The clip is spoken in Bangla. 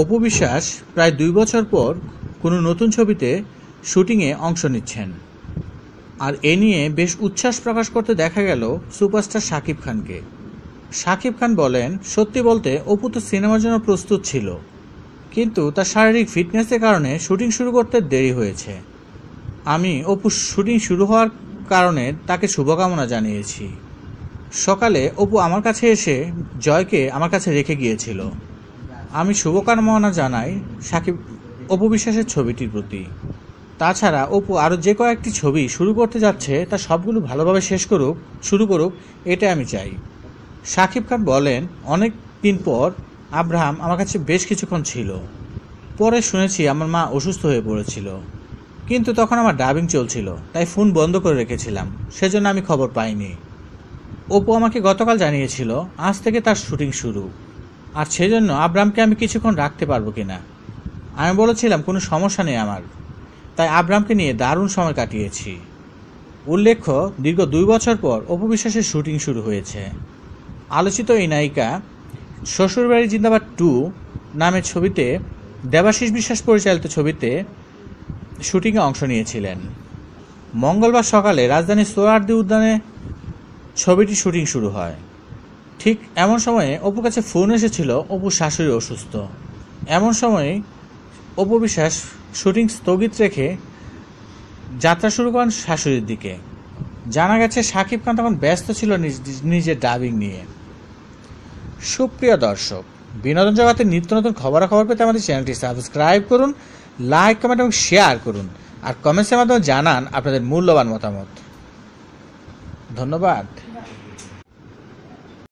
অপু বিশ্বাস প্রায় দুই বছর পর কোনো নতুন ছবিতে শুটিংয়ে অংশ নিচ্ছেন আর এ নিয়ে বেশ উচ্ছ্বাস প্রকাশ করতে দেখা গেল সুপারস্টার শাকিব খানকে শাকিব খান বলেন সত্যি বলতে অপু তো সিনেমার জন্য প্রস্তুত ছিল কিন্তু তার শারীরিক ফিটনেসের কারণে শুটিং শুরু করতে দেরি হয়েছে আমি অপু শুটিং শুরু হওয়ার কারণে তাকে শুভকামনা জানিয়েছি সকালে অপু আমার কাছে এসে জয়কে আমার কাছে রেখে গিয়েছিল আমি শুভকামনা জানাই সাকিব অপু বিশ্বাসের ছবিটির প্রতি তাছাড়া অপু আরও যে কয়েকটি ছবি শুরু করতে যাচ্ছে তা সবগুলো ভালোভাবে শেষ করুক শুরু করুক এটা আমি চাই সাকিব খান বলেন অনেক দিন পর আব্রাহাম আমার কাছে বেশ কিছুক্ষণ ছিল পরে শুনেছি আমার মা অসুস্থ হয়ে পড়েছিল কিন্তু তখন আমার ডাবিং চলছিল তাই ফোন বন্ধ করে রেখেছিলাম সেজন্য আমি খবর পাইনি অপু আমাকে গতকাল জানিয়েছিল আজ থেকে তার শুটিং শুরু আর সেজন্য আব্রামকে আমি কিছুক্ষণ রাখতে পারবো কিনা আমি বলেছিলাম কোনো সমস্যা নেই আমার তাই আব্রামকে নিয়ে দারুণ সময় কাটিয়েছি উল্লেখ্য দীর্ঘ দুই বছর পর অপবিশ্বাসের শুটিং শুরু হয়েছে আলোচিত এই নায়িকা শ্বশুরবাড়ি জিন্দাবাদ টু নামের ছবিতে দেবাশিস বিশ্বাস পরিচালিত ছবিতে শুটিংয়ে অংশ নিয়েছিলেন মঙ্গলবার সকালে রাজধানীর সোরার্দি উদ্যানে ছবিটি শুটিং শুরু হয় ঠিক এমন সময়ে অপুর কাছে ফোন এসেছিল অপু শাশুড়ি অসুস্থ এমন সময়ে অপু বিশ্বাস শুটিং স্থগিত রেখে যাত্রা শুরু করেন শাশুড়ির দিকে জানা গেছে সাকিব খান তখন ব্যস্ত ছিল নিজের ডাবিং নিয়ে সুপ্রিয় দর্শক বিনোদন জগতের নিত্য নতুন খবরাখবর পেতে আমাদের চ্যানেলটি সাবস্ক্রাইব করুন লাইক কমেন্ট এবং শেয়ার করুন আর কমেন্টসের মাধ্যমে জানান আপনাদের মূল্যবান মতামত ধন্যবাদ